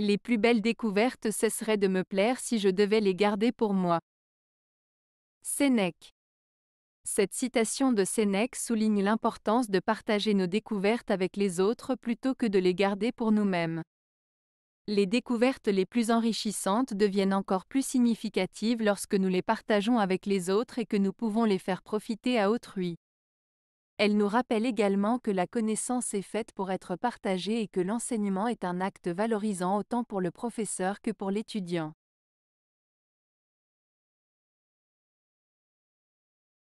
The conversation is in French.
Les plus belles découvertes cesseraient de me plaire si je devais les garder pour moi. Sénèque. Cette citation de Sénèque souligne l'importance de partager nos découvertes avec les autres plutôt que de les garder pour nous-mêmes. Les découvertes les plus enrichissantes deviennent encore plus significatives lorsque nous les partageons avec les autres et que nous pouvons les faire profiter à autrui. Elle nous rappelle également que la connaissance est faite pour être partagée et que l'enseignement est un acte valorisant autant pour le professeur que pour l'étudiant.